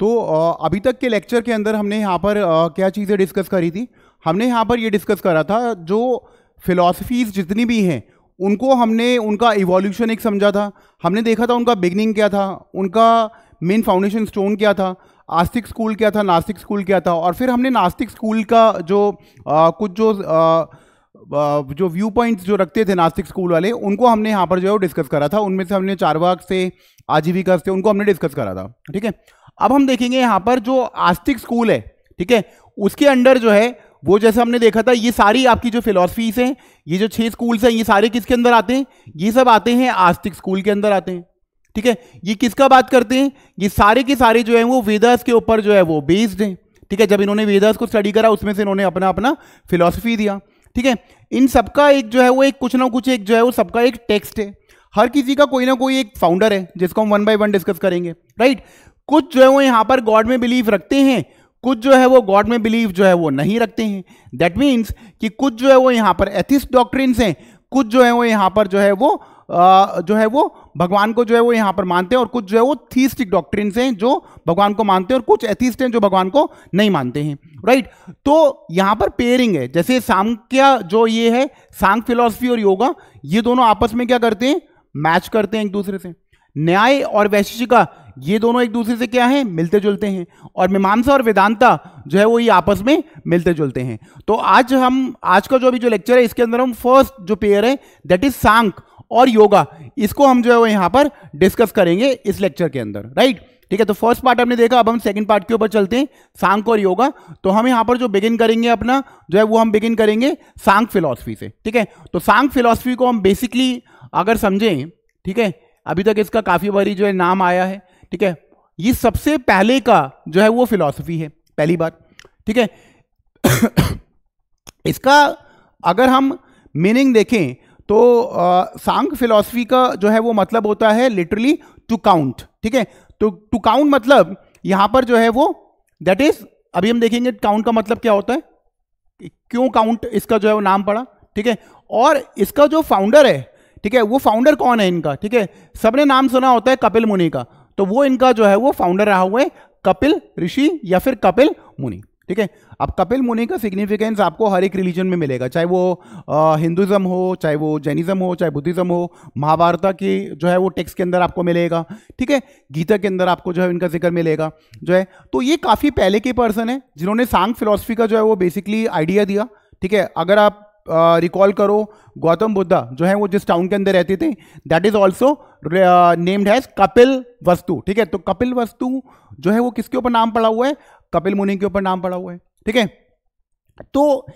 तो अभी तक के लेक्चर के अंदर हमने यहाँ पर क्या चीज़ें डिस्कस करी थी हमने यहाँ पर ये डिस्कस करा था जो फिलॉसफीज़ जितनी भी हैं उनको हमने उनका इवोल्यूशन एक समझा था हमने देखा था उनका बिगनिंग क्या था उनका मेन फाउंडेशन स्टोन क्या था आस्तिक स्कूल क्या था नास्तिक स्कूल क्या था और फिर हमने नास्तिक स्कूल का जो आ, कुछ जो आ, जो व्यू पॉइंट्स जो रखते थे नास्तिक स्कूल वाले उनको हमने यहाँ पर जो है वो डिस्कस करा था उनमें से हमने चारवाक से आजीविका से उनको हमने डिस्कस करा था ठीक है अब हम देखेंगे यहां पर जो आस्तिक स्कूल है ठीक है उसके अंडर जो है वो जैसे हमने देखा था ये सारी आपकी जो फिलोसफीज हैं ये जो छह स्कूल्स हैं ये सारे किसके अंदर आते हैं ये सब आते हैं आस्तिक स्कूल के अंदर आते हैं ठीक है ये किसका बात करते हैं ये सारे के सारे जो है वो वेदास के ऊपर जो है वो बेस्ड हैं ठीक है जब इन्होंने वेदास को स्टडी करा उसमें से इन्होंने अपना अपना फिलोसफी दिया ठीक है इन सबका एक जो है वो एक कुछ ना कुछ एक जो है वो सबका एक टेक्स्ट है हर किसी का कोई ना कोई एक फाउंडर है जिसको हम वन बाय वन डिस्कस करेंगे राइट कुछ जो है वो यहां पर गॉड में बिलीव रखते हैं कुछ जो है वो गॉड में बिलीव जो है वो नहीं रखते हैं दैट मीन्स कि कुछ जो है वो यहां पर एथिस डॉक्ट्रिन्स हैं कुछ जो है वो यहां पर जो है वो जो है वो भगवान को जो है वो यहां पर मानते हैं और कुछ जो है वो थीस्टिक डॉक्ट्रिन्स हैं जो भगवान को मानते हैं और कुछ एथिस्ट हैं जो भगवान को नहीं मानते हैं राइट तो यहां पर पेयरिंग है जैसे सांख्य जो ये है सांग फिलोसफी और योगा ये दोनों आपस में क्या करते हैं मैच करते हैं एक दूसरे से न्याय और वैशिष्टिका ये दोनों एक दूसरे से क्या है मिलते जुलते हैं और मीमांसा और वेदांता जो है वो ये आपस में मिलते जुलते हैं तो आज हम आज का जो अभी जो लेक्चर है इसके अंदर हम फर्स्ट जो पेयर है दैट इज सांक और योगा इसको हम जो है वो यहाँ पर डिस्कस करेंगे इस लेक्चर के अंदर राइट ठीक है तो फर्स्ट पार्ट हमने देखा अब हम सेकंड पार्ट के ऊपर चलते हैं सांख और योगा तो हम यहाँ पर जो बिगिन करेंगे अपना जो है वो हम बिगिन करेंगे सांख फिलॉसफी से ठीक है तो सांख फिलॉसफी को हम बेसिकली अगर समझें ठीक है अभी तक इसका काफ़ी बारी जो है नाम आया है ठीक है ये सबसे पहले का जो है वो फिलॉसफी है पहली बात ठीक है इसका अगर हम मीनिंग देखें तो सांग फिलॉसफी का जो है वो मतलब होता है लिटरली टू काउंट ठीक है तो टू काउंट मतलब यहां पर जो है वो दैट इज अभी हम देखेंगे काउंट का मतलब क्या होता है क्यों काउंट इसका जो है वो नाम पड़ा ठीक है और इसका जो फाउंडर है ठीक है वो फाउंडर कौन है इनका ठीक है सबने नाम सुना होता है कपिल मुनि का तो वो इनका जो है वो फाउंडर रहा हुआ है कपिल ऋषि या फिर कपिल मुनि ठीक है अब कपिल मुनि का सिग्निफिकेंस आपको हर एक रिलीजन में मिलेगा चाहे वो हिंदुज़म हो चाहे वो जैनिज़्म हो चाहे बुद्धिज़्म हो महाभारत की जो है वो टेक्स्ट के अंदर आपको मिलेगा ठीक है गीता के अंदर आपको जो है इनका जिक्र मिलेगा जो है तो ये काफ़ी पहले के पर्सन है जिन्होंने सांग फिलोसफी का जो है वो बेसिकली आइडिया दिया ठीक है अगर आप रिकॉल करो गौतम बुद्धा जो है वो जिस टाउन के अंदर रहते थे that is also named has Kapilvastu ठीक है तो कपिल वस्तु जो है वो किसके ऊपर नाम पड़ा हुआ है कपिल मुनि के ऊपर नाम पड़ा हुआ है ठीक है तो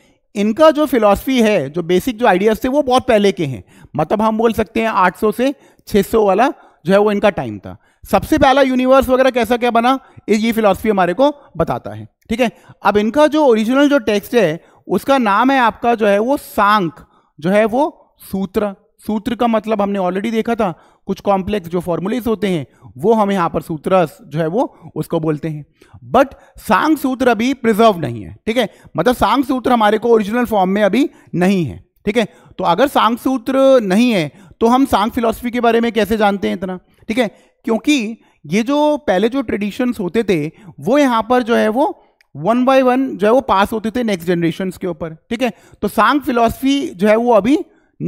इनका जो फिलॉसफी है जो बेसिक जो आइडियाज थे वो बहुत पहले के हैं मतलब हम बोल सकते हैं 800 से 600 वाला जो है वो इनका टाइम था सबसे पहला यूनिवर्स वगैरह कैसा क्या बना ये फिलॉसफी हमारे को बताता है ठीक है अब इनका जो ओरिजिनल जो टेक्स्ट है उसका नाम है आपका जो है वो सांख जो है वो सूत्र सूत्र का मतलब हमने ऑलरेडी देखा था कुछ कॉम्प्लेक्स जो फॉर्मूलेज होते हैं वो हम यहाँ पर सूत्र जो है वो उसको बोलते हैं बट सांग सूत्र अभी प्रिजर्व नहीं है ठीक है मतलब सांग सूत्र हमारे को ओरिजिनल फॉर्म में अभी नहीं है ठीक है तो अगर सांग सूत्र नहीं है तो हम सांग फिलोसफी के बारे में कैसे जानते हैं इतना ठीक है क्योंकि ये जो पहले जो ट्रेडिशंस होते थे वो यहाँ पर जो है वो वन बाय वन जो है वो पास होते थे नेक्स्ट जनरेशन के ऊपर ठीक है तो सांग फिलोसफी जो है वो अभी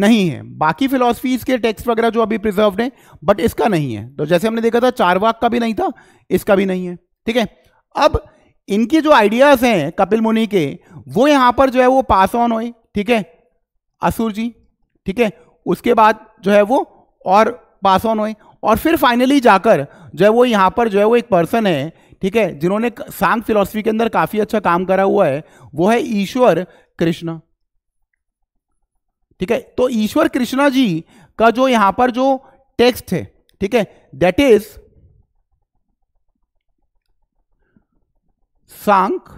नहीं है बाकी फिलोसफीज के टेक्स्ट वगैरह जो अभी प्रिजर्व है बट इसका नहीं है तो जैसे हमने देखा था चारवाक का भी नहीं था इसका भी नहीं है ठीक है अब इनके जो आइडियाज हैं कपिल मुनि के वो यहां पर जो है वो पास ऑन हुए ठीक है असुर जी ठीक है उसके बाद जो है वो और पास ऑन हुए और फिर फाइनली जाकर जो है वो यहां पर जो है वो एक पर्सन है ठीक है जिन्होंने सांग फिलोसफी के अंदर काफी अच्छा काम करा हुआ है वो है ईश्वर कृष्ण ठीक है तो ईश्वर कृष्णा जी का जो यहां पर जो टेक्स्ट है ठीक है दैट इज सांक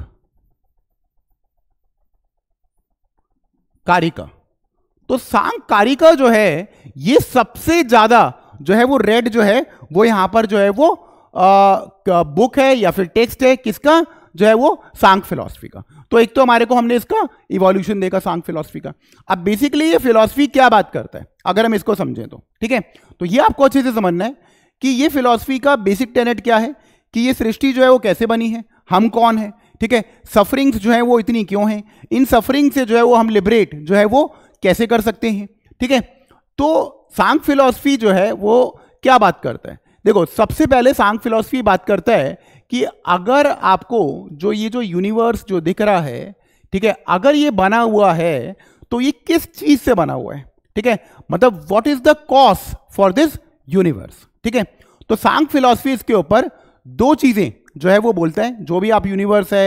कारिका तो सांक कारिका जो है ये सबसे ज्यादा जो है वो रेड जो है वो यहां पर जो है वो बुक है या फिर टेक्स्ट है किसका जो है वो सांग फिलोसफी का तो एक तो हमारे को हमने इसका इवोल्यूशन देखा सांग फिलोसफी का अब बेसिकली ये फिलोसफी क्या बात करता है अगर हम इसको समझें तो ठीक है तो ये आपको अच्छे से समझना है कि ये फिलोसफी का बेसिक टेनेट क्या है कि ये सृष्टि जो है वो कैसे बनी है हम कौन है ठीक है सफरिंग्स जो है वो इतनी क्यों हैं इन सफरिंग से जो है वो हम लिबरेट जो है वो कैसे कर सकते हैं ठीक है तो सांग फिलोसफी जो है वो क्या बात करता है देखो सबसे पहले सांग फिलोसफी बात करता है कि अगर आपको जो ये जो यूनिवर्स जो दिख रहा है ठीक है अगर ये बना हुआ है तो ये किस चीज से बना हुआ है ठीक है मतलब what is the cause for this universe ठीक है तो सांग फिलोसफी के ऊपर दो चीजें जो है वो बोलता है जो भी आप यूनिवर्स है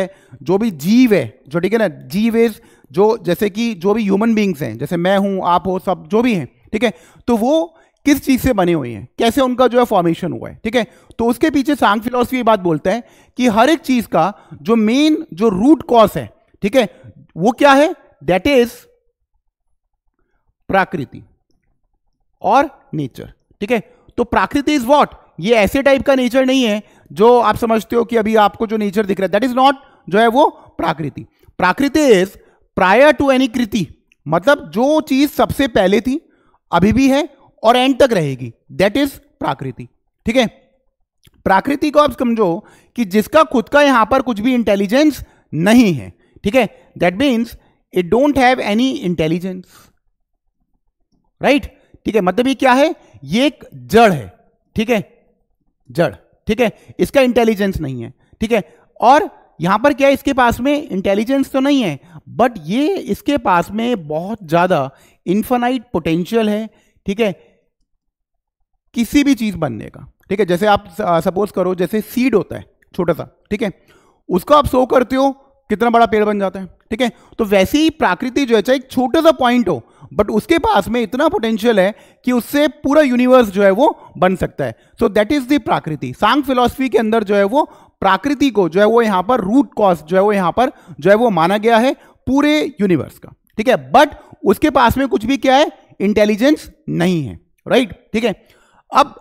जो भी जीव है जो ठीक है ना जीव इज जो जैसे कि जो भी ह्यूमन बींग्स हैं जैसे मैं हूं आप हो सब जो भी हैं ठीक है तो वो किस चीज से बने हुए हैं कैसे उनका जो है फॉर्मेशन हुआ है ठीक है तो उसके पीछे सांग फिलोसफी बात बोलते हैं कि हर एक चीज का जो मेन जो रूट कॉज है ठीक है वो क्या है दैट इज प्राकृति और नेचर ठीक है तो प्राकृति इज वॉट ये ऐसे टाइप का नेचर नहीं है जो आप समझते हो कि अभी आपको जो नेचर दिख रहा है दैट इज नॉट जो है वो prakriti prakriti is prior to any kriti मतलब जो चीज सबसे पहले थी अभी भी है और एंड तक रहेगी दैट इज प्राकृति ठीक है प्राकृति को आप समझो कि जिसका खुद का यहां पर कुछ भी इंटेलिजेंस नहीं है ठीक है that means it don't have any intelligence right ठीक है मतलब ये क्या है ये एक जड़ है ठीक है जड़ ठीक है इसका इंटेलिजेंस नहीं है ठीक है और यहां पर क्या है इसके पास में इंटेलिजेंस तो नहीं है बट ये इसके पास में बहुत ज्यादा इन्फेनाइट पोटेंशियल है ठीक है किसी भी चीज़ बनने का ठीक है जैसे आप सपोज करो जैसे सीड होता है छोटा सा ठीक है उसको आप सो करते हो कितना बड़ा पेड़ बन जाता है ठीक है तो वैसे ही प्राकृति जो है चाहे एक छोटा सा पॉइंट हो बट उसके पास में इतना पोटेंशियल है कि उससे पूरा यूनिवर्स जो है वो बन सकता है सो दैट इज दी प्राकृति सांग फिलोसफी के अंदर जो है वो प्राकृति को जो है वो यहां पर रूट कॉज जो है वो यहां पर जो है वो माना गया है पूरे यूनिवर्स का ठीक है बट उसके पास में कुछ भी क्या है इंटेलिजेंस नहीं है राइट right? ठीक है अब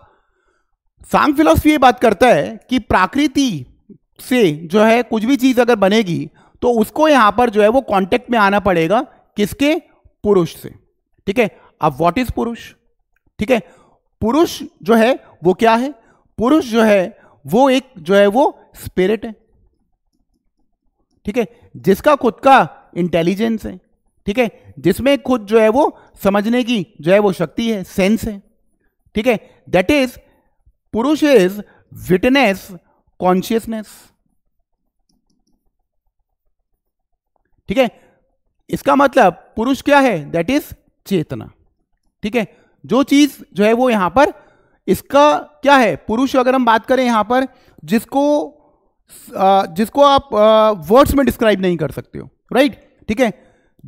सांग फिलोसफी ये बात करता है कि प्राकृति से जो है कुछ भी चीज़ अगर बनेगी तो उसको यहां पर जो है वो कांटेक्ट में आना पड़ेगा किसके पुरुष से ठीक है अब व्हाट इज पुरुष ठीक है पुरुष जो है वो क्या है पुरुष जो है वो एक जो है वो स्पिरिट है ठीक है जिसका खुद का इंटेलिजेंस है ठीक है जिसमें खुद जो है वो समझने की जो है वो शक्ति है सेंस है ठीक है that is purusha is witness consciousness ठीक है इसका मतलब पुरुष क्या है दैट इज चेतना ठीक है जो चीज जो है वो यहां पर इसका क्या है पुरुष अगर हम बात करें यहां पर जिसको जिसको आप वर्ड्स में डिस्क्राइब नहीं कर सकते हो राइट ठीक है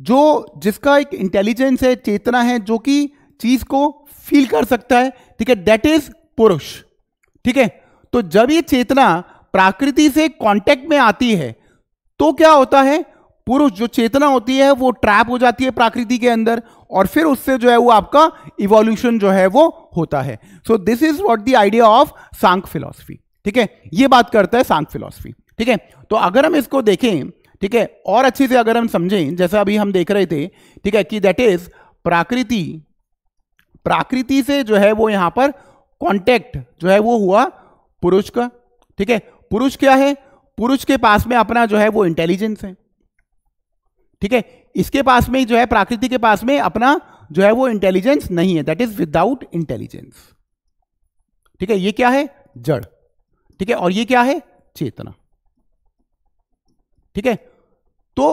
जो जिसका एक इंटेलिजेंस है चेतना है जो कि चीज को फील कर सकता है ठीक है दैट इज पुरुष ठीक है तो जब ये चेतना प्राकृति से कांटेक्ट में आती है तो क्या होता है पुरुष जो चेतना होती है वो ट्रैप हो जाती है प्राकृति के अंदर और फिर उससे जो है वो आपका इवोल्यूशन जो है वो होता है so this is what the idea of Sankhya philosophy ठीक है ये बात करता है सांक फिलोसफी ठीक है तो अगर हम इसको देखें ठीक है और अच्छे से अगर हम समझें जैसा अभी हम देख रहे थे ठीक है कि दैट इज प्राकृति प्राकृति से जो है वो यहां पर कॉन्टेक्ट जो है वो हुआ पुरुष का ठीक है पुरुष क्या है पुरुष के पास में अपना जो है वो इंटेलिजेंस है ठीक है इसके पास में जो है प्राकृति के पास में अपना जो है वो इंटेलिजेंस नहीं है दैट इज विदाउट इंटेलिजेंस ठीक है ये क्या है जड़ ठीक है और ये क्या है चेतना ठीक है तो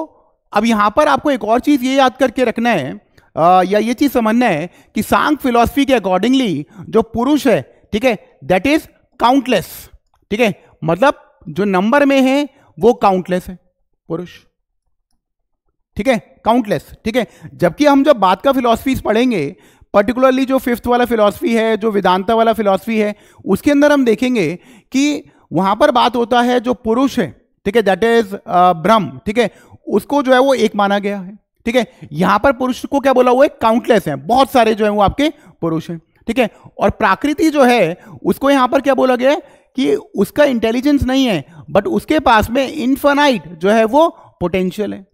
अब यहां पर आपको एक और चीज ये याद करके रखना है या ये चीज समझना है कि सांग फिलोसफी के अकॉर्डिंगली जो पुरुष है ठीक है दैट इज काउंटलेस ठीक है मतलब जो नंबर में है वो काउंटलेस है पुरुष ठीक है काउंटलेस ठीक है जबकि हम जब बात का फिलोसफीज पढ़ेंगे पर्टिकुलरली जो फिफ्थ वाला फिलोसफी है जो वेदांता वाला फिलोसफी है उसके अंदर हम देखेंगे कि वहां पर बात होता है जो पुरुष है ठीक है दैट इज ब्रह्म ठीक है उसको जो है वो एक माना गया है ठीक है यहां पर पुरुष को क्या बोला हुआ है काउंटलेस है बहुत सारे जो है वो आपके पुरुष हैं ठीक है और प्राकृति जो है उसको यहां पर क्या बोला गया है कि उसका इंटेलिजेंस नहीं है बट उसके पास में इन्फेनाइट जो है वो पोटेंशियल है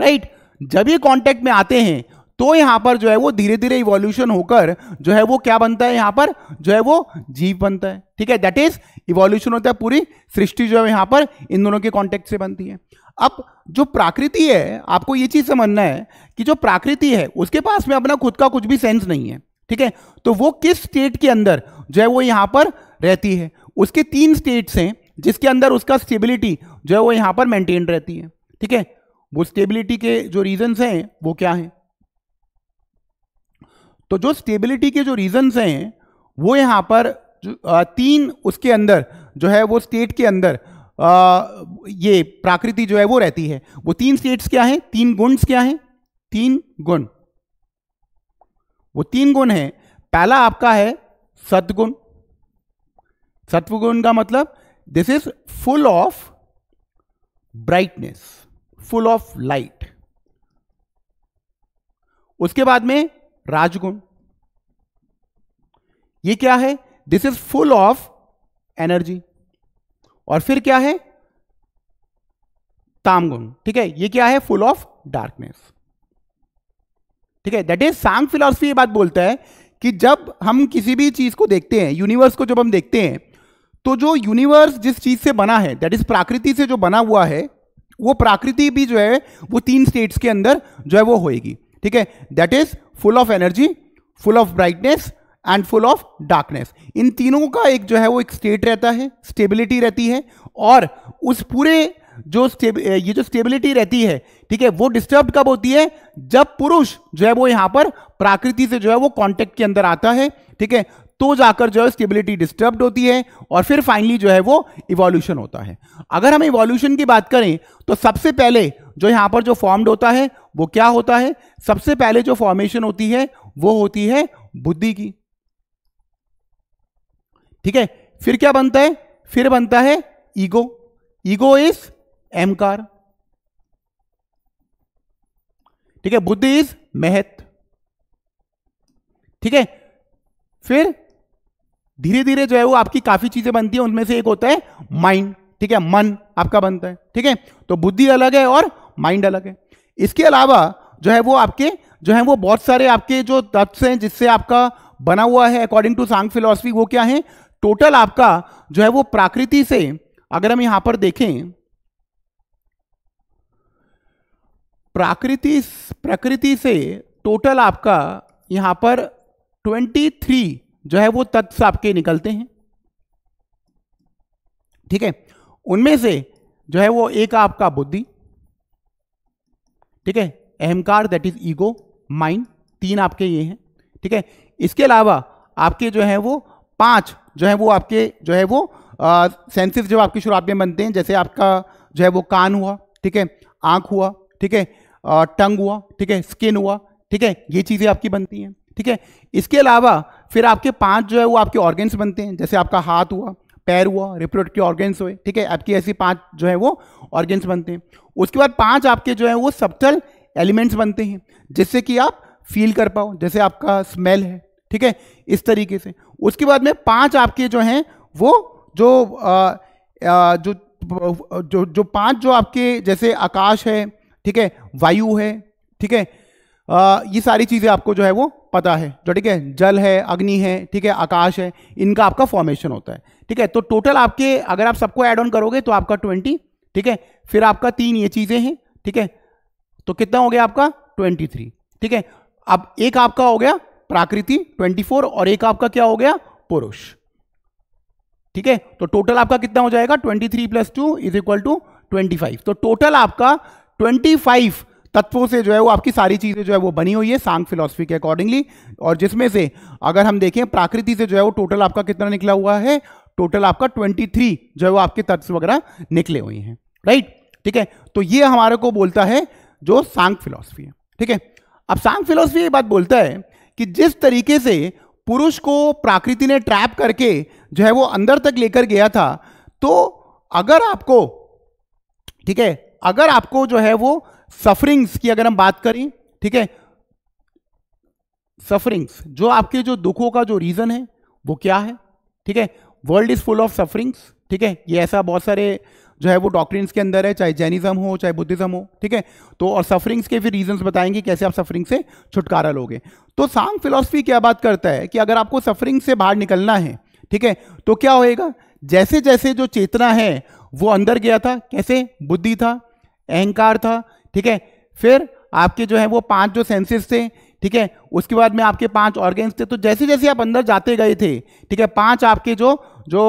राइट जब ये कांटेक्ट में आते हैं तो यहां पर जो है वो धीरे धीरे इवोल्यूशन होकर जो है वो क्या बनता है यहां पर जो है वो जीव बनता है ठीक है दैट इज इवोल्यूशन होता है पूरी सृष्टि जो है यहां पर इन दोनों के कॉन्टेक्ट से बनती है अब जो प्रकृति है आपको ये चीज़ समझना है कि जो प्राकृति है उसके पास में अपना खुद का कुछ भी सेंस नहीं है ठीक है तो वो किस स्टेट के अंदर जो है वो यहां पर रहती है उसके तीन स्टेट्स हैं जिसके अंदर उसका स्टेबिलिटी जो है वो यहां पर मेंटेन रहती है ठीक है वो स्टेबिलिटी के जो रीजन हैं वो क्या हैं तो जो स्टेबिलिटी के जो रीजन हैं वो यहां पर तीन उसके अंदर जो है वो स्टेट के अंदर ये प्राकृति जो है वो रहती है वो तीन स्टेट्स क्या है तीन गुण्स क्या है तीन गुण वो तीन गुण है पहला आपका है सत्गुण सत्वगुण का मतलब this is full of brightness full of light उसके बाद में राजगुण ये क्या है this is full of energy और फिर क्या है तामगुण ठीक है ये क्या है फुल ऑफ डार्कनेस ठीक है दैट इज सांग फिलोसफी ये बात बोलता है कि जब हम किसी भी चीज को देखते हैं यूनिवर्स को जब हम देखते हैं तो जो यूनिवर्स जिस चीज से बना है दैट इज प्राकृति से जो बना हुआ है वो प्राकृति भी जो है वो तीन स्टेट्स के अंदर जो है वो होएगी ठीक है that is full of energy full of brightness and full of darkness इन तीनों का एक जो है वो एक स्टेट रहता है स्टेबिलिटी रहती है और उस पूरे जो ये जो स्टेबिलिटी रहती है ठीक है वो डिस्टर्ब कब होती है जब पुरुष जो है वो यहाँ पर प्राकृति से जो है वो कांटेक्ट के अंदर आता है ठीक है तो जाकर जो है स्टेबिलिटी डिस्टर्ब होती है और फिर फाइनली जो है वो इवोल्यूशन होता है अगर हम इवोल्यूशन की बात करें तो सबसे पहले जो यहाँ पर जो फॉर्म्ड होता है वो क्या होता है सबसे पहले जो फॉर्मेशन होती है वो होती है बुद्धि की ठीक है फिर क्या बनता है फिर बनता है ईगो ईगो इज एमकार ठीक है बुद्धि इज महत ठीक है फिर धीरे धीरे जो है वो आपकी काफी चीजें बनती है उनमें से एक होता है माइंड ठीक है मन आपका बनता है ठीक है तो बुद्धि अलग है और माइंड अलग है इसके अलावा जो है वो आपके जो है वो बहुत सारे आपके जो तत्व हैं जिससे आपका बना हुआ है अकॉर्डिंग टू सांग फिलोसफी वो क्या है टोटल आपका जो है वो प्राकृति से अगर हम यहां पर देखें प्राकृति प्रकृति से टोटल आपका यहां पर 23 जो है वो तत्व आपके निकलते हैं ठीक है उनमें से जो है वो एक आपका बुद्धि ठीक है अहमकार दैट इज ईगो माइंड तीन आपके ये हैं ठीक है इसके अलावा आपके जो है वो पांच जो है वो आपके जो है वो सेंसेस जो आपकी शुरुआत में बनते हैं जैसे आपका जो है वो कान हुआ ठीक है आँख हुआ ठीक है टंग हुआ ठीक है स्किन हुआ ठीक है ये चीज़ें आपकी बनती हैं ठीक है इसके अलावा फिर आपके पांच जो है वो आपके ऑर्गेन्स बनते हैं जैसे आपका हाथ हुआ पैर हुआ रिप्रोडक्टिव ऑर्गेन्स हुए ठीक है आपकी ऐसी पांच जो है वो ऑर्गेन्स बनते हैं उसके बाद पांच आपके जो है वो सब्टल एलिमेंट्स बनते हैं जिससे कि आप फील कर पाओ जैसे आपका स्मेल है ठीक है इस तरीके से उसके बाद में पांच आपके जो हैं वो जो आ, आ, जो जो जो पांच जो आपके जैसे आकाश है ठीक है वायु है ठीक है ये सारी चीज़ें आपको जो है वो पता है जो ठीक है जल है अग्नि है ठीक है आकाश है इनका आपका फॉर्मेशन होता है ठीक है तो टोटल आपके अगर आप सबको एड ऑन करोगे तो आपका ट्वेंटी ठीक है फिर आपका तीन ये चीज़ें हैं ठीक है तो कितना हो गया आपका ट्वेंटी थ्री ठीक है अब एक आपका हो गया प्राकृति 24 और एक आपका क्या हो गया पुरुष ठीक है तो टोटल आपका कितना हो जाएगा 23 three plus two is equal to twenty तो टोटल आपका 25 तत्वों से जो है वो आपकी सारी चीज़ें जो है वो बनी हुई है सांग फिलोसफी के अकॉर्डिंगली और जिसमें से अगर हम देखें प्राकृति से जो है वो टोटल आपका कितना निकला हुआ है टोटल आपका 23 जो है वो आपके तत्व वगैरह निकले हुए हैं राइट ठीक है तो ये हमारे को बोलता है जो सांग फिलोसफी है ठीक है अब सांग फिलोसफी ये बात बोलता है कि जिस तरीके से पुरुष को प्राकृति ने ट्रैप करके जो है वो अंदर तक लेकर गया था तो अगर आपको ठीक है अगर आपको जो है वो सफरिंग्स की अगर हम बात करें ठीक है सफरिंग्स जो आपके जो दुखों का जो रीज़न है वो क्या है ठीक है world is full of sufferings ठीक है ये ऐसा बहुत सारे जो है वो डॉक्ट्रिन्स के अंदर है चाहे जैनिज्म हो चाहे बुद्धिज्म हो ठीक है तो और सफरिंग्स के फिर रीजंस बताएंगे कैसे आप सफरिंग से छुटकारा लोगे तो सांग फिलोसफी क्या बात करता है कि अगर आपको सफरिंग से बाहर निकलना है ठीक है तो क्या होएगा जैसे जैसे जो चेतना है वो अंदर गया था कैसे बुद्धि था अहंकार था ठीक है फिर आपके जो है वो पांच जो सेंसेस थे ठीक है उसके बाद में आपके पांच ऑर्गेन्स थे तो जैसे जैसे आप अंदर जाते गए थे ठीक है पांच आपके जो जो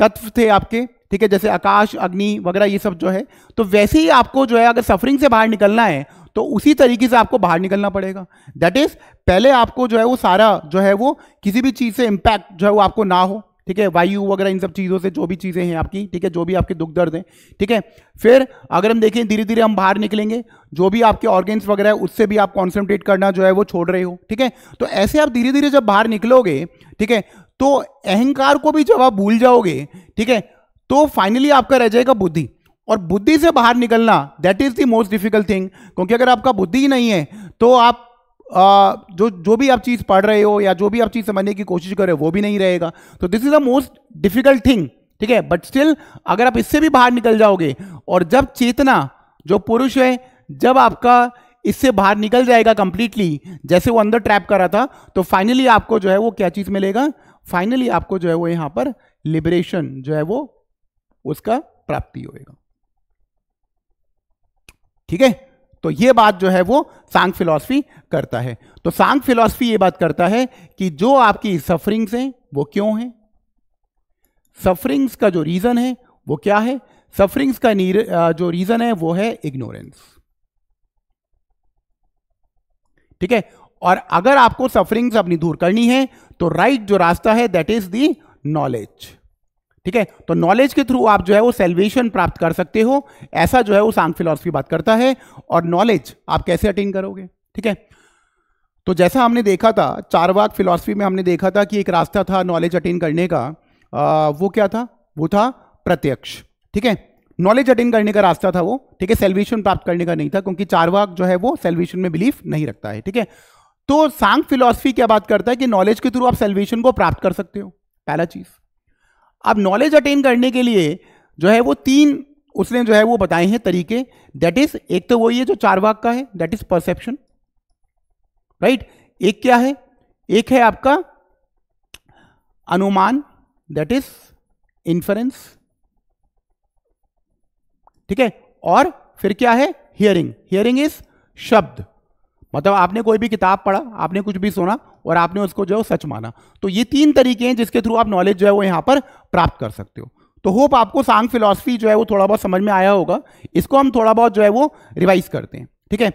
तत्व थे आपके ठीक है जैसे आकाश अग्नि वगैरह ये सब जो है तो वैसे ही आपको जो है अगर सफरिंग से बाहर निकलना है तो उसी तरीके से आपको बाहर निकलना पड़ेगा दैट इज पहले आपको जो है वो सारा जो है वो किसी भी चीज़ से इम्पैक्ट जो है वो आपको ना हो ठीक है वायु वगैरह इन सब चीज़ों से जो भी चीज़ें हैं आपकी ठीक है जो भी आपके दुख दर्द हैं ठीक है फिर अगर हम देखें धीरे धीरे हम बाहर निकलेंगे जो भी आपके ऑर्गेन्स वगैरह है उससे भी आप कॉन्सेंट्रेट करना जो है वो छोड़ रहे हो ठीक है तो ऐसे आप धीरे धीरे जब बाहर निकलोगे ठीक है तो अहंकार को भी जब आप भूल जाओगे ठीक है तो फाइनली आपका रह जाएगा बुद्धि और बुद्धि से बाहर निकलना that is the most difficult thing क्योंकि अगर आपका बुद्धि ही नहीं है तो आप आ, जो जो भी आप चीज़ पढ़ रहे हो या जो भी आप चीज़ समझने की कोशिश कर रहे हो वो भी नहीं रहेगा तो this is the most difficult thing ठीक है बट स्टिल अगर आप इससे भी बाहर निकल जाओगे और जब चेतना जो पुरुष है जब आपका इससे बाहर निकल जाएगा कंप्लीटली जैसे वो अंदर ट्रैप कर रहा था तो फाइनली आपको जो है वो क्या चीज़ मिलेगा फाइनली आपको जो है वो यहाँ पर लिबरेशन जो है वो उसका प्राप्ति होएगा ठीक है तो ये बात जो है वो सांग फिलॉसफी करता है तो सांग फिलॉसफी ये बात करता है कि जो आपकी सफरिंग्स हैं वो क्यों है सफरिंग्स का जो रीजन है वो क्या है सफरिंग्स का जो रीजन है वो है इग्नोरेंस ठीक है और अगर आपको सफरिंग्स अपनी दूर करनी है तो राइट जो रास्ता है दैट इज दी नॉलेज ठीक है तो नॉलेज के थ्रू आप जो है वो सेल्वेशन प्राप्त कर सकते हो ऐसा जो है वो सांग फिलोसफी बात करता है और नॉलेज आप कैसे अटेन करोगे ठीक है तो जैसा हमने देखा था वाक फिलॉसफी में हमने देखा था कि एक रास्ता था नॉलेज अटेन करने का आ, वो क्या था वो था प्रत्यक्ष ठीक है नॉलेज अटेन करने का रास्ता था वो ठीक है सेल्वेशन प्राप्त करने का नहीं था क्योंकि वाक जो है वो सेल्वेशन में बिलीफ नहीं रखता है ठीक है तो सांग फिलोसफी क्या बात करता है कि नॉलेज के थ्रू आप सेल्वेशन को प्राप्त कर सकते हो पहला चीज़ अब नॉलेज अटेन करने के लिए जो है वो तीन उसने जो है वो बताए हैं तरीके दैट इज एक तो वही है जो चार वाक का है दैट इज परसेप्शन राइट एक क्या है एक है आपका अनुमान दैट इज इन्फरेंस ठीक है और फिर क्या है हियरिंग हियरिंग इज शब्द मतलब आपने कोई भी किताब पढ़ा आपने कुछ भी सुना और आपने उसको जो है सच माना तो ये तीन तरीके हैं जिसके थ्रू आप नॉलेज जो है वो यहाँ पर प्राप्त कर सकते हो तो होप आपको सांग फिलॉसफी जो है वो थोड़ा बहुत समझ में आया होगा इसको हम थोड़ा बहुत जो है वो रिवाइज करते हैं ठीक है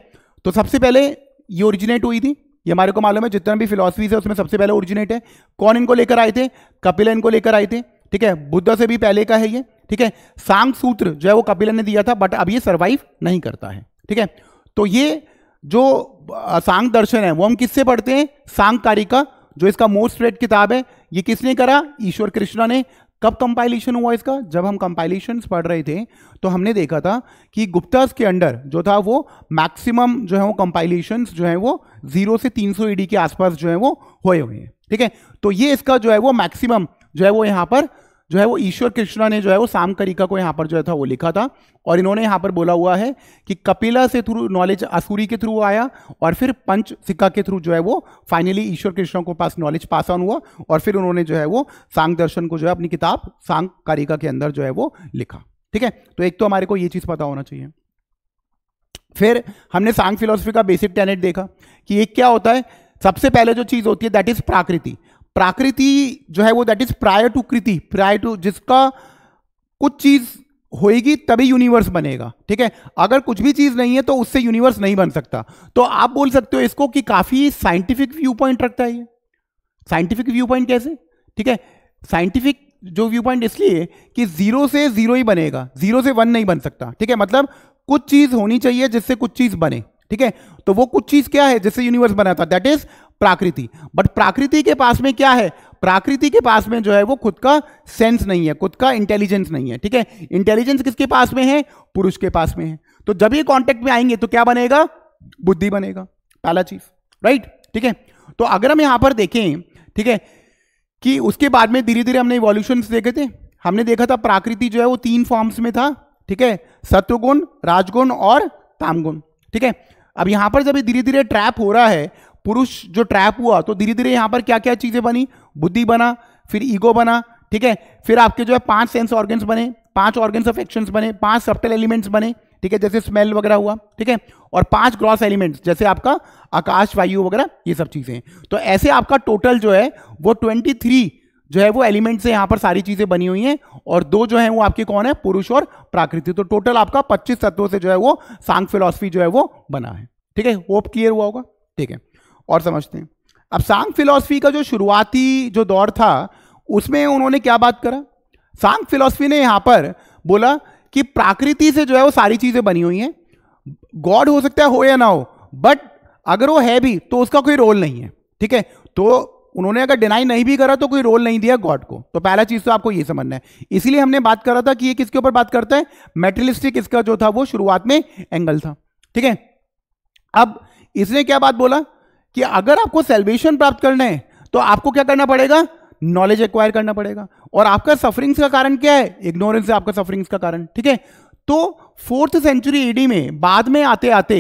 तो सबसे पहले ये ओरिजिनेट हुई थी ये हमारे को मालूम है जितना भी फिलोसफीज है उसमें सबसे पहले ओरिजिनेट है कौन इनको लेकर आए थे कपिल इनको लेकर आए थे ठीक है बुद्ध से भी पहले का है ये ठीक है सांग सूत्र जो है वो कपिल ने दिया था बट अब ये सर्वाइव नहीं करता है ठीक है तो ये जो सांग दर्शन है वो हम किससे पढ़ते हैं सांग कारिका जो इसका मोस्ट रेड किताब है ये किसने करा ईश्वर कृष्णा ने कब कंपाइलेशन हुआ इसका जब हम कंपाइलेशन पढ़ रहे थे तो हमने देखा था कि गुप्ता के अंडर जो था वो मैक्सिमम जो है वो कंपाइलेशन जो है वो जीरो से तीन सौ के आसपास जो है वो हुए हुए हैं ठीक है तो ये इसका जो है वो मैक्सिमम जो है वो यहाँ पर जो है वो ईश्वर कृष्णा ने जो है वो सामकरिका को यहाँ पर जो था वो लिखा था और इन्होंने यहाँ पर बोला हुआ है कि कपिला से थ्रू नॉलेज असूरी के थ्रू आया और फिर पंच सिक्का के थ्रू जो है वो फाइनली ईश्वर कृष्णा को पास नॉलेज पास ऑन हुआ और फिर उन्होंने जो है वो सांग दर्शन को जो है अपनी किताब सांग कारिका के अंदर जो है वो लिखा ठीक है तो एक तो हमारे को ये चीज़ पता होना चाहिए फिर हमने सांग फिलोसफी का बेसिक टैनेट देखा कि एक क्या होता है सबसे पहले जो चीज़ होती है दैट इज़ प्राकृति प्राकृति जो है वो that is prior to kriti prior to जिसका कुछ चीज होएगी तभी यूनिवर्स बनेगा ठीक है अगर कुछ भी चीज नहीं है तो उससे यूनिवर्स नहीं बन सकता तो आप बोल सकते हो इसको कि काफी साइंटिफिक व्यू पॉइंट रखता है ये साइंटिफिक व्यू पॉइंट कैसे ठीक है साइंटिफिक जो व्यू पॉइंट इसलिए कि जीरो से जीरो ही बनेगा जीरो से वन नहीं बन सकता ठीक है मतलब कुछ चीज होनी चाहिए जिससे कुछ चीज बने ठीक है तो वो कुछ चीज क्या है जिससे यूनिवर्स बना था that is prakriti but prakriti के पास में क्या है प्राकृति के पास में जो है वो खुद का सेंस नहीं है खुद का इंटेलिजेंस नहीं है ठीक है इंटेलिजेंस किसके पास में है पुरुष के पास में है तो जब ये कॉन्टेक्ट में आएंगे तो क्या बनेगा बुद्धि बनेगा पहला चीज राइट ठीक है तो अगर हम यहां पर देखें ठीक है कि उसके बाद में धीरे धीरे हमने इवोल्यूशन देखे थे हमने देखा था प्राकृति जो है वो तीन फॉर्म्स में था ठीक है सत्वगुण राजगुण और तामगुण ठीक है अब यहां पर जब धीरे धीरे ट्रैप हो रहा है पुरुष जो ट्रैप हुआ तो धीरे धीरे यहां पर क्या क्या चीज़ें बनी बुद्धि बना फिर ईगो बना ठीक है फिर आपके जो है पांच सेंस ऑर्गेन्स बने पांच ऑर्गेन्स ऑफ एक्शन बने पांच सप्टल एलिमेंट्स बने ठीक है जैसे स्मेल वगैरह हुआ ठीक है और पांच ग्रॉस एलिमेंट्स जैसे आपका आकाश वायु वगैरह ये सब चीज़ें तो ऐसे आपका टोटल जो है वो ट्वेंटी थ्री जो है वो एलिमेंट से यहाँ पर सारी चीज़ें बनी हुई हैं और दो जो है वो आपके कौन है पुरुष और प्राकृतिक तो टोटल आपका पच्चीस तत्वों से जो है वो सांग फिलोसफी जो है वो बना है ठीक है होप क्लियर हुआ होगा ठीक है और समझते हैं अब सांग फिलॉसफी का जो शुरुआती जो दौर था उसमें उन्होंने क्या बात करा सांग फिलॉसफी ने यहाँ पर बोला कि प्राकृति से जो है वो सारी चीज़ें बनी हुई हैं गॉड हो सकता है हो या ना हो बट अगर वो है भी तो उसका कोई रोल नहीं है ठीक है तो उन्होंने अगर डिनाई नहीं भी करा तो कोई रोल नहीं दिया गॉड को तो पहला चीज़ तो आपको ये समझना है इसलिए हमने बात करा था कि ये किसके ऊपर बात करता है मेटलिस्टिक इसका जो था वो शुरुआत में एंगल था ठीक है अब इसने क्या बात बोला कि अगर आपको सेल्वेशन प्राप्त करना है तो आपको क्या करना पड़ेगा नॉलेज एक्वायर करना पड़ेगा और आपका सफरिंग्स का कारण क्या है इग्नोरेंस है आपका सफरिंग्स का कारण ठीक है तो फोर्थ सेंचुरी ईडी में बाद में आते आते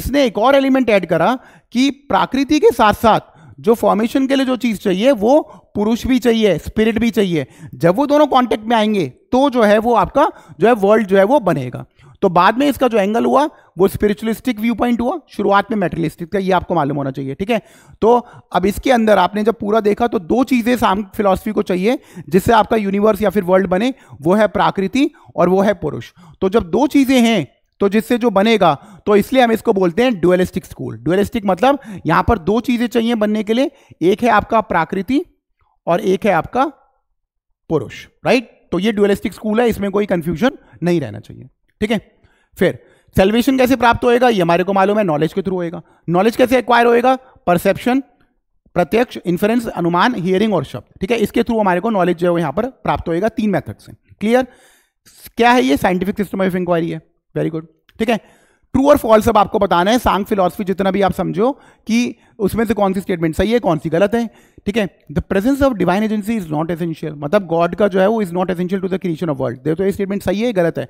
इसने एक और एलिमेंट ऐड करा कि प्राकृति के साथ साथ जो फॉर्मेशन के लिए जो चीज़ चाहिए वो पुरुष भी चाहिए स्पिरिट भी चाहिए जब वो दोनों कांटेक्ट में आएंगे तो जो है वो आपका जो है वर्ल्ड जो है वो बनेगा तो बाद में इसका जो एंगल हुआ वो स्पिरिचुअलिस्टिक व्यू पॉइंट हुआ शुरुआत में मेटलिस्टिक का ये आपको मालूम होना चाहिए ठीक है तो अब इसके अंदर आपने जब पूरा देखा तो दो चीज़ें शाम फिलोसफी को चाहिए जिससे आपका यूनिवर्स या फिर वर्ल्ड बने वो है प्राकृति और वो है पुरुष तो जब दो चीज़ें हैं तो जिससे जो बनेगा तो इसलिए हम इसको बोलते हैं डुअलिस्टिक स्कूल डुअलिस्टिक मतलब यहां पर दो चीजें चाहिए बनने के लिए एक है आपका प्राकृति और एक है आपका पुरुष राइट तो ये डुअलिस्टिक स्कूल है इसमें कोई कंफ्यूजन नहीं रहना चाहिए ठीक है फिर सेल्वेशन कैसे प्राप्त होएगा ये हमारे को मालूम है नॉलेज के थ्रू होएगा नॉलेज कैसे एक्वायर होएगा परसेप्शन प्रत्यक्ष इन्फ्रेंस अनुमान हियरिंग और शब्द ठीक है इसके थ्रू हमारे को नॉलेज जो है यहाँ पर प्राप्त होएगा तीन मेथड से क्लियर क्या है ये साइंटिफिक सिस्टम ऑफ इंक्वायरी है वेरी गुड ठीक है ट्रू और फॉल्स अब आपको बताना है सांग फिलोसफी जितना भी आप समझो कि उसमें से कौन सी स्टेटमेंट सही है कौन सी गलत है ठीक है the presence of divine agency is not essential मतलब गॉड का जो है वो is not essential to the creation of world देखो तो ये स्टेटमेंट सही है गलत है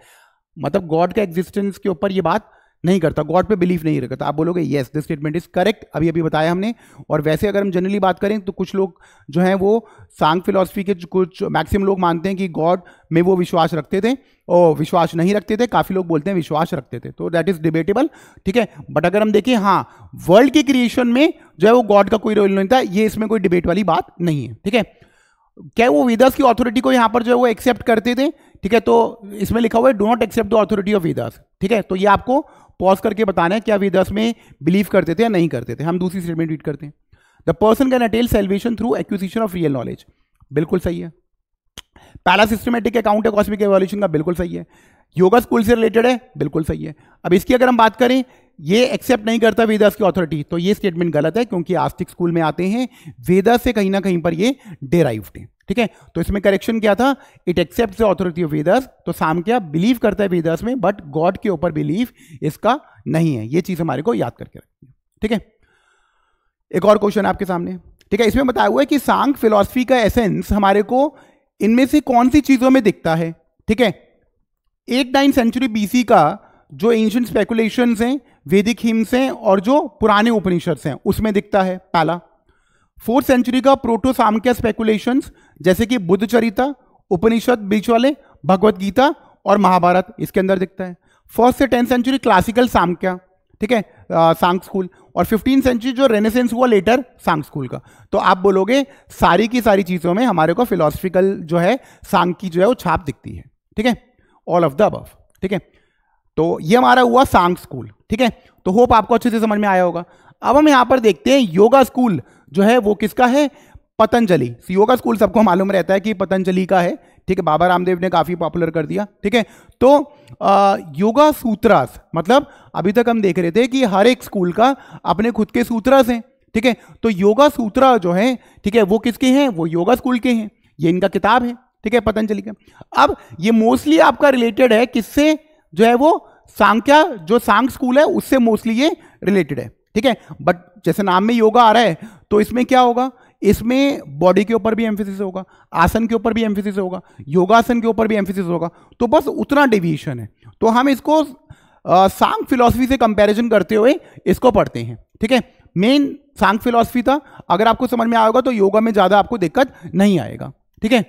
मतलब गॉड का एग्जिस्टेंस के ऊपर ये बात नहीं करता गॉड पे बिलीव नहीं रखता आप बोलोगे yes this statement is correct अभी अभी बताया हमने और वैसे अगर हम जनरली बात करें तो कुछ लोग जो हैं वो सांग फिलोसफी के कुछ मैक्सिमम लोग मानते हैं कि गॉड में वो विश्वास रखते थे और विश्वास नहीं रखते थे काफ़ी लोग बोलते हैं विश्वास रखते थे तो दैट इज़ डिबेटेबल ठीक है बट अगर हम देखें हाँ वर्ल्ड के क्रिएशन में जो है वो गॉड का कोई रोल नहीं था ये इसमें कोई डिबेट वाली बात नहीं है ठीक है क्या वो वेदर्स की ऑथोरिटी को यहाँ पर जो है वो एक्सेप्ट करते थे ठीक है तो इसमें लिखा हुआ है do not accept the authority of Vedas ठीक है तो ये आपको पॉज करके बताना है क्या वेदास में बिलीव करते थे या नहीं करते थे हम दूसरी स्टेटमेंट रीड करते हैं the person can attain salvation through acquisition of real knowledge बिल्कुल सही है पहला सिस्टमेटिक अकाउंट है कॉस्मिक एवोल्यूशन का बिल्कुल सही है योगा स्कूल से रिलेटेड है बिल्कुल सही है अब इसकी अगर हम बात करें ये एक्सेप्ट नहीं करता वेदास की ऑथोरिटी तो ये स्टेटमेंट गलत है क्योंकि आस्तिक स्कूल में आते हैं वेदा से कहीं ना कहीं पर ये डेराइव्ड है ठीक है तो इसमें करेक्शन क्या था it accept the authority of Vedas तो साम क्या बिलीव करता है वेदर्स में बट गॉड के ऊपर बिलीव इसका नहीं है ये चीज़ हमारे को याद करके रखनी है ठीक है एक और क्वेश्चन आपके सामने ठीक है इसमें बताया हुआ है कि सांग फिलोसफी का एसेंस हमारे को इनमें से कौन सी चीज़ों में दिखता है ठीक है एट नाइन सेंचुरी बीसी का जो एंशियंट स्पेकुलेशन हैं वेदिक हिम्स हैं और जो पुराने उपनिषद हैं उसमें दिखता है पहला फोर्थ सेंचुरी का प्रोटो सामक्या स्पेकुलेशंस जैसे कि बुद्ध चरिता उपनिषद बीच वाले भगवत गीता और महाभारत इसके अंदर दिखता है फर्स्ट से टेंथ सेंचुरी क्लासिकल सांख्या ठीक है सांग स्कूल और फिफ्टीन सेंचुरी जो रेनेसेंस हुआ लेटर सांग स्कूल का तो आप बोलोगे सारी की सारी चीज़ों में हमारे को फिलोसफिकल जो है सांग की जो है वो छाप दिखती है ठीक है ऑल ऑफ द अब ठीक है तो ये हमारा हुआ सांग स्कूल ठीक है तो होप आपको अच्छे से समझ में आया होगा अब हम यहाँ पर देखते हैं योगा स्कूल जो है वो किसका है पतंजलि सीओ का स्कूल सबको मालूम रहता है कि पतंजलि का है ठीक है बाबा रामदेव ने काफ़ी पॉपुलर कर दिया ठीक है तो आ, योगा सूत्रास मतलब अभी तक हम देख रहे थे कि हर एक स्कूल का अपने खुद के सूत्रास हैं ठीक है तो योगा सूत्रा जो है ठीक है वो किसके हैं वो योगा स्कूल के हैं ये इनका किताब है ठीक है पतंजलि का अब ये मोस्टली आपका रिलेटेड है किससे जो है वो सांख्या जो सांग स्कूल है उससे मोस्टली ये रिलेटेड है ठीक है बट जैसे नाम में योगा आ रहा है तो इसमें क्या होगा इसमें बॉडी के ऊपर भी एम्फेसिस होगा आसन के ऊपर भी एम्फेसिस होगा योगासन के ऊपर भी एम्फेसिस होगा तो बस उतना डिविएशन है तो हम इसको सांग फिलोसफी से कंपेरिजन करते हुए इसको पढ़ते हैं ठीक है मेन सांग फिलोसफी था अगर आपको समझ में आएगा तो योगा में ज़्यादा आपको दिक्कत नहीं आएगा ठीक है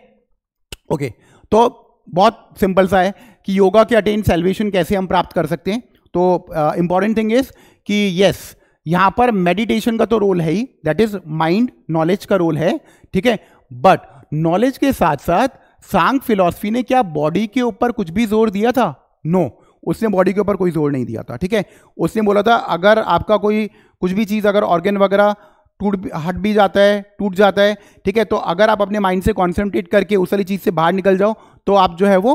ओके तो बहुत सिंपल सा है कि योगा के अटेन सेल्वेशन कैसे हम प्राप्त कर सकते हैं तो इंपॉर्टेंट थिंग इज़ कि यस यहां पर मेडिटेशन का तो रोल है ही दैट इज माइंड नॉलेज का रोल है ठीक है बट नॉलेज के साथ साथ सांग फिलोसफी ने क्या बॉडी के ऊपर कुछ भी जोर दिया था नो no. उसने बॉडी के ऊपर कोई जोर नहीं दिया था ठीक है उसने बोला था अगर आपका कोई कुछ भी चीज़ अगर ऑर्गेन वगैरह टूट हट भी जाता है टूट जाता है ठीक है तो अगर आप अपने माइंड से कॉन्सेंट्रेट करके उस वाली चीज़ से बाहर निकल जाओ तो आप जो है वो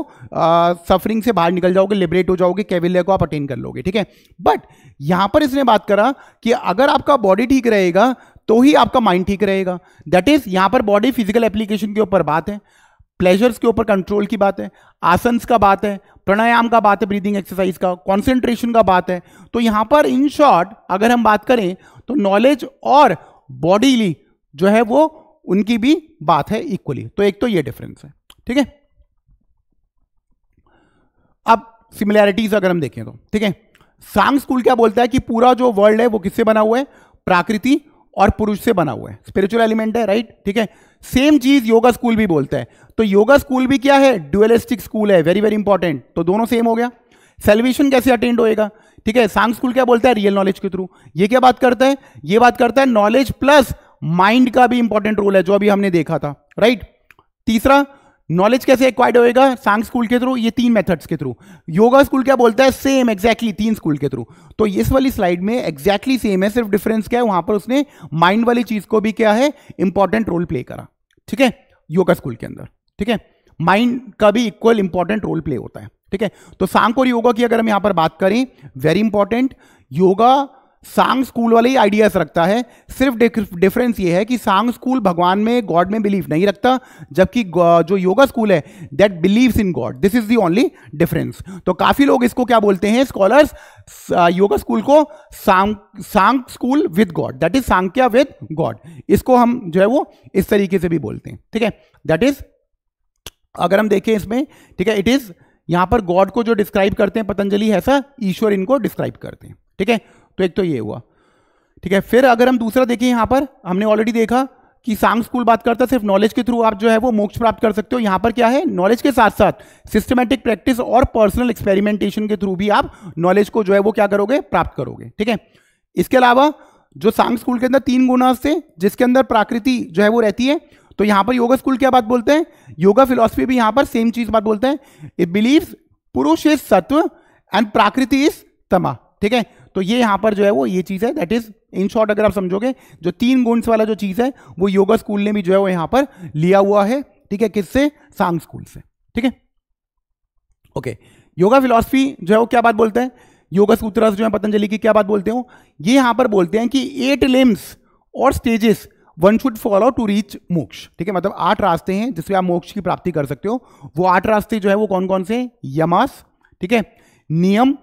सफरिंग से बाहर निकल जाओगे लिबरेट हो जाओगे कैविले को आप अटेन कर लोगे ठीक है बट यहाँ पर इसने बात करा कि अगर आपका बॉडी ठीक रहेगा तो ही आपका माइंड ठीक रहेगा दैट इज़ यहाँ पर बॉडी फिजिकल एप्लीकेशन के ऊपर बात है प्लेजर्स के ऊपर कंट्रोल की बात है आसन्स का बात है प्राणायाम का बात है ब्रीदिंग एक्सरसाइज का कॉन्सेंट्रेशन का बात है तो यहाँ पर इन शॉर्ट अगर हम बात करें तो नॉलेज और बॉडीली जो है वो उनकी भी बात है इक्वली तो एक तो ये डिफरेंस है ठीक है अब सिमिलैरिटीज अगर हम देखें तो ठीक है सांग स्कूल क्या बोलता है कि पूरा जो वर्ल्ड है वो किससे बना हुआ है प्राकृति और पुरुष से बना हुआ है स्पिरिचुअल एलिमेंट है राइट ठीक है सेम चीज योगा स्कूल भी बोलता है तो योगा स्कूल भी क्या है ड्यूएलिस्टिक स्कूल है वेरी वेरी इंपॉर्टेंट तो दोनों सेम हो गया सेल्वेशन कैसे अटेंड होएगा ठीक है सांग स्कूल क्या बोलता है रियल नॉलेज के थ्रू ये क्या बात करता है ये बात करता है नॉलेज प्लस माइंड का भी इंपॉर्टेंट रोल है जो अभी हमने देखा था राइट तीसरा नॉलेज कैसे एक्वायर्ड होएगा सांग स्कूल के थ्रू ये तीन मेथड्स के थ्रू योगा स्कूल क्या बोलता है सेम एग्जैक्टली exactly, तीन स्कूल के थ्रू तो इस वाली स्लाइड में एग्जैक्टली exactly सेम है सिर्फ डिफरेंस क्या है वहां पर उसने माइंड वाली चीज को भी क्या है इंपॉर्टेंट रोल प्ले करा ठीक है योगा स्कूल के अंदर ठीक है माइंड का भी इक्वल इंपॉर्टेंट रोल प्ले होता है ठीक है तो सांग और योगा की अगर हम यहां पर बात करें वेरी इंपॉर्टेंट योगा सांग स्कूल वाले ही आइडियाज रखता है सिर्फ डिफरेंस ये है कि सांग स्कूल भगवान में गॉड में बिलीव नहीं रखता जबकि जो योगा स्कूल है that believes in God this is the only difference तो काफ़ी लोग इसको क्या बोलते हैं स्कॉलर्स योगा स्कूल को Samkhya Samkhya school with God that is Samkhya with God इसको हम जो है वो इस तरीके से भी बोलते हैं ठीक है दैट इज अगर हम देखें इसमें ठीक है इट इज़ यहां पर गॉड को जो डिस्क्राइब करते हैं पतंजलि ऐसा ईश्वर इनको डिस्क्राइब करते हैं ठीक है तो एक तो ये हुआ ठीक है फिर अगर हम दूसरा देखें यहां पर हमने ऑलरेडी देखा कि सांग स्कूल बात करता सिर्फ नॉलेज के थ्रू आप जो है वो मोक्ष प्राप्त कर सकते हो यहाँ पर क्या है नॉलेज के साथ साथ सिस्टमेटिक प्रैक्टिस और पर्सनल एक्सपेरिमेंटेशन के थ्रू भी आप नॉलेज को जो है वो क्या करोगे प्राप्त करोगे ठीक है इसके अलावा जो सांग स्कूल के अंदर तीन गुना से जिसके अंदर प्राकृति जो है वो रहती है तो यहां पर योगा स्कूल क्या बात बोलते हैं योगा फिलोसफी भी यहां पर सेम चीज बात बोलते हैं it believe Purusha is sattva and Prakriti is tamas ठीक है तो ये यहां पर जो है वो ये चीज़ है दैट इज इन शॉर्ट अगर आप समझोगे जो तीन गुण्स वाला जो चीज़ है वो योगा स्कूल ने भी जो है वो यहां पर लिया हुआ है ठीक है किससे सांग स्कूल से ठीक है ओके योगा फिलोसफी जो है वो क्या बात बोलते हैं योगा सूत्र जो है पतंजलि की क्या बात बोलते हो ये यहां पर बोलते हैं कि एट लिम्स और stages one should follow to reach moksha ठीक है मतलब आठ रास्ते हैं जिससे आप मोक्ष की प्राप्ति कर सकते हो वो आठ रास्ते जो है वो कौन कौन से हैं यमास ठीक है नियम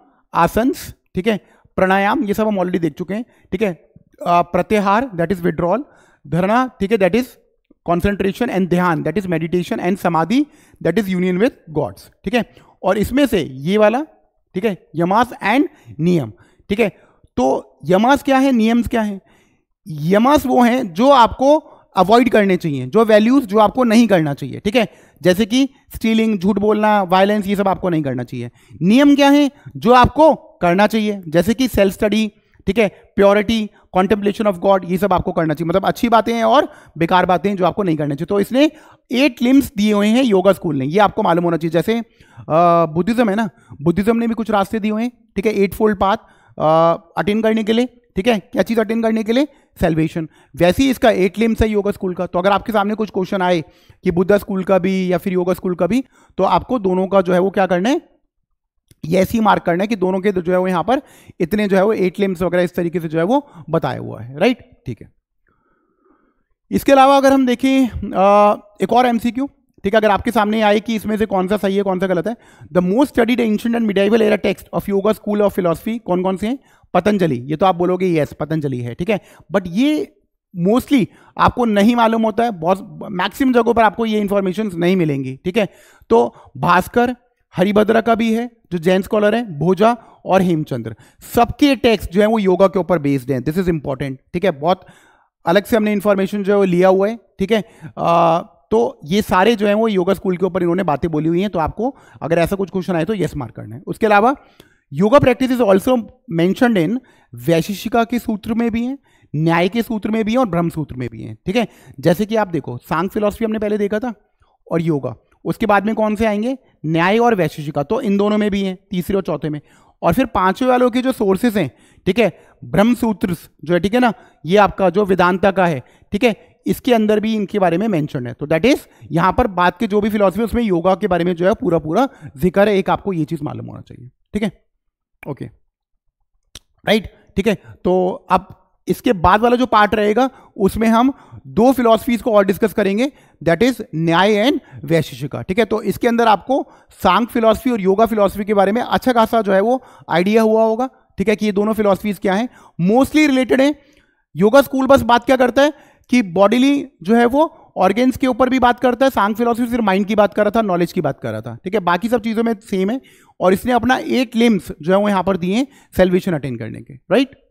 आसंस ठीक है प्राणायाम ये सब हम ऑलरेडी देख चुके हैं ठीक है प्रत्याहार दैट इज विड्रॉल धरना ठीक है that is concentration and dhyana that is meditation and samadhi that is union with gods ठीक है और इसमें से ये वाला ठीक है यमास एंड नियम ठीक है तो यमास क्या है नियम्स क्या है यमस वो हैं जो आपको अवॉइड करने चाहिए जो वैल्यूज जो आपको नहीं करना चाहिए ठीक है जैसे कि स्टीलिंग झूठ बोलना वायलेंस ये सब आपको नहीं करना चाहिए नियम क्या है जो आपको करना चाहिए जैसे कि सेल्फ स्टडी ठीक है प्योरिटी कॉन्टेम्पलेशन ऑफ गॉड ये सब आपको करना चाहिए मतलब अच्छी बातें हैं और बेकार बातें हैं जो आपको नहीं करना चाहिए तो इसने एट लिम्स दिए हुए हैं योगा स्कूल ने ये आपको मालूम होना चाहिए जैसे बुद्धिज्म है ना बुद्धिज्म ने भी कुछ रास्ते दिए हुए हैं ठीक है एट फोल्ड पाथ अटेंड करने के लिए ठीक है क्या चीज़ अटेंड करने के लिए सेल्वेशन वैसे ही इसका एट लिम्स है योगा स्कूल का तो अगर आपके सामने कुछ क्वेश्चन आए कि बुद्धा स्कूल का भी या फिर योगा स्कूल का भी तो आपको दोनों का जो है वो क्या करना है ये ही मार्क करना है कि दोनों के जो है वो यहाँ पर इतने जो है वो एट लिम्स वगैरह इस तरीके से जो है वो बताया हुआ है राइट ठीक है इसके अलावा अगर हम देखें एक और एमसीक्यू ठीक है अगर आपके सामने आए कि इसमें से कौन सा सही है कौन सा गलत है the most studied ancient and medieval era text of yoga school of philosophy कौन कौन से हैं पतंजलि ये तो आप बोलोगे यस पतंजलि है ठीक है बट ये मोस्टली आपको नहीं मालूम होता है बहुत मैक्सिमम जगहों पर आपको ये इन्फॉर्मेशन नहीं मिलेंगी ठीक है तो भास्कर हरिभद्रा का भी है जो जैन स्कॉलर है भोजा और हेमचंद्र सबके टेक्स्ट जो है वो योगा के ऊपर बेस्ड हैं दिस इज इंपॉर्टेंट ठीक है बहुत अलग से हमने इन्फॉर्मेशन जो है वो लिया हुआ है ठीक है तो ये सारे जो है वो योगा स्कूल के ऊपर इन्होंने बातें बोली हुई हैं तो आपको अगर ऐसा कुछ क्वेश्चन आए तो यस मार्क करना है उसके अलावा yoga practice is also mentioned in Vaisheshika के सूत्र में भी है न्याय के सूत्र में भी है और ब्रह्म सूत्र में भी है ठीक है जैसे कि आप देखो सांग फिलोसफी हमने पहले देखा था और योगा उसके बाद में कौन से आएंगे न्याय और वैशिषिका तो इन दोनों में भी है तीसरे और चौथे में और फिर पांचवें वालों के जो सोर्सेस हैं ठीक है ब्रह्म सूत्र जो है ठीक है ना ये आपका जो वेदांता का है ठीक है इसके अंदर भी इनके बारे में मेंशन है तो दैट इज यहां पर बात के जो भी फिलोसफी उसमें योगा के बारे में जो है पूरा पूरा जिक्र है एक आपको ये चीज़ मालूम होना चाहिए ठीक है ओके राइट ठीक है तो अब इसके बाद वाला जो पार्ट रहेगा उसमें हम दो फिलोसफीज को और डिस्कस करेंगे that is Nyaya and Vaisheshika ठीक है तो इसके अंदर आपको सांग फिलोसफी और योगा फिलोसफी के बारे में अच्छा खासा जो है वो आइडिया हुआ होगा ठीक है कि ये दोनों फिलोसफीज क्या हैं मोस्टली रिलेटेड हैं योगा स्कूल बस बात क्या करता है कि बॉडीली जो है वो ऑर्गेन्स के ऊपर भी बात करता है सांग फिलोसफी सिर्फ माइंड की बात कर रहा था नॉलेज की बात कर रहा था ठीक है बाकी सब चीज़ों में सेम है और इसने अपना एट लिम्स जो है वो यहाँ पर दिए सेल्वेशन अटेंड करने के राइट